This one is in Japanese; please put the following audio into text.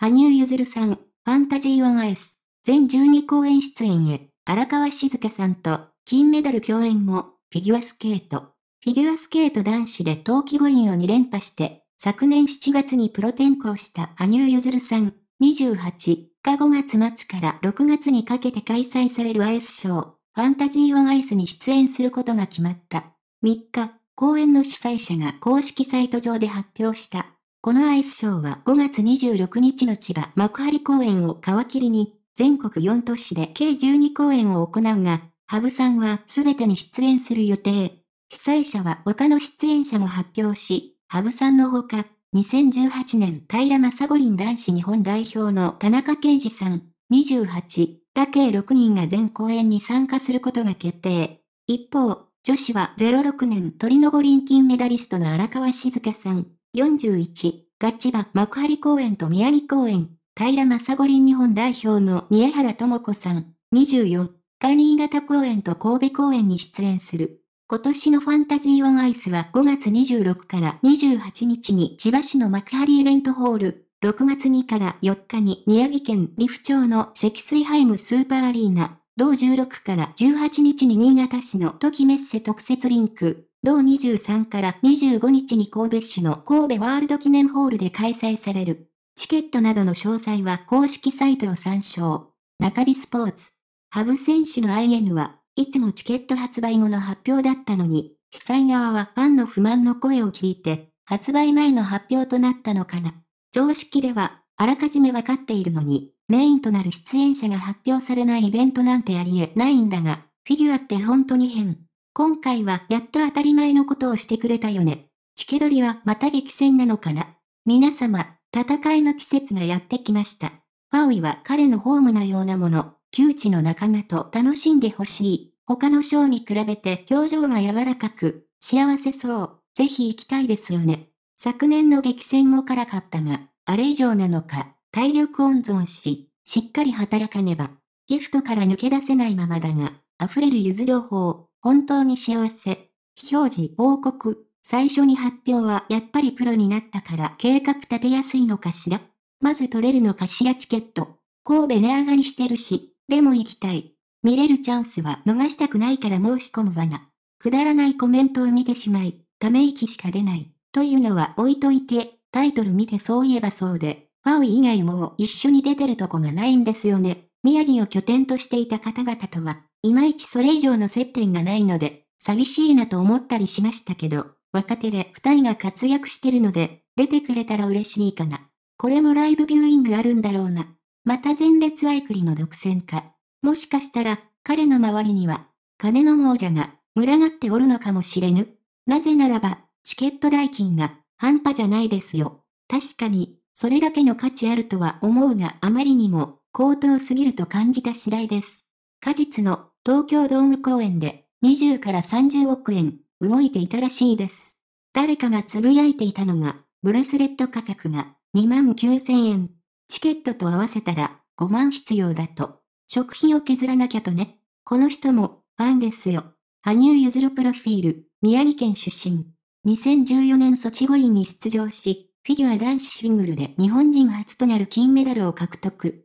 羽生結弦さん、ファンタジー・オン・アイス、全12公演出演へ、荒川静香さんと、金メダル共演も、フィギュアスケート。フィギュアスケート男子で冬季五輪を2連覇して、昨年7月にプロ転向した羽生結弦さん、28日5月末から6月にかけて開催されるアイスショー、ファンタジー・オン・アイスに出演することが決まった。3日、公演の主催者が公式サイト上で発表した。このアイスショーは5月26日の千葉幕張公演を皮切りに、全国4都市で計12公演を行うが、羽生さんは全てに出演する予定。被災者は他の出演者も発表し、羽生さんのほか、2018年平正五輪男子日本代表の田中圭二さん、28ら計6人が全公演に参加することが決定。一方、女子は06年鳥の五輪金メダリストの荒川静香さん、41、ガッチバ、幕張公園と宮城公園、平正五輪日本代表の宮原智子さん。24、管理型公園と神戸公園に出演する。今年のファンタジーオンアイスは5月26から28日に千葉市の幕張イベントホール、6月2から4日に宮城県利府町の積水ハイムスーパーアリーナ、同16から18日に新潟市の時メッセ特設リンク、同23から25日に神戸市の神戸ワールド記念ホールで開催される。チケットなどの詳細は公式サイトを参照。中日スポーツ。ハブ選手の IN はいつもチケット発売後の発表だったのに、主催側はファンの不満の声を聞いて、発売前の発表となったのかな。常識では、あらかじめわかっているのに、メインとなる出演者が発表されないイベントなんてありえないんだが、フィギュアって本当に変。今回はやっと当たり前のことをしてくれたよね。チケドリはまた激戦なのかな皆様、戦いの季節がやってきました。ファウイは彼のホームのようなもの、窮地の仲間と楽しんでほしい。他の章に比べて表情が柔らかく、幸せそう。ぜひ行きたいですよね。昨年の激戦も辛かったが、あれ以上なのか、体力温存し、しっかり働かねば。ギフトから抜け出せないままだが、溢れるゆず情報、本当に幸せ。非表示報告。最初に発表はやっぱりプロになったから計画立てやすいのかしらまず取れるのかしらチケット。神戸値上がりしてるし、でも行きたい。見れるチャンスは逃したくないから申し込むわな。くだらないコメントを見てしまい、ため息しか出ない。というのは置いといて、タイトル見てそういえばそうで、ファウイ以外も一緒に出てるとこがないんですよね。宮城を拠点としていた方々とは、いまいちそれ以上の接点がないので、寂しいなと思ったりしましたけど、若手で二人が活躍してるので、出てくれたら嬉しいかな。これもライブビューイングあるんだろうな。また前列アイクリの独占か。もしかしたら、彼の周りには、金の亡者が、群がっておるのかもしれぬ。なぜならば、チケット代金が、半端じゃないですよ。確かに、それだけの価値あるとは思うがあまりにも、高騰すぎると感じた次第です。果実の東京ドーム公演で20から30億円動いていたらしいです。誰かがつぶやいていたのが、ブレスレット価格が2万9000円。チケットと合わせたら5万必要だと。食費を削らなきゃとね。この人もファンですよ。羽生結弦プロフィール、宮城県出身。2014年ソチ五輪に出場し、フィギュア男子シングルで日本人初となる金メダルを獲得。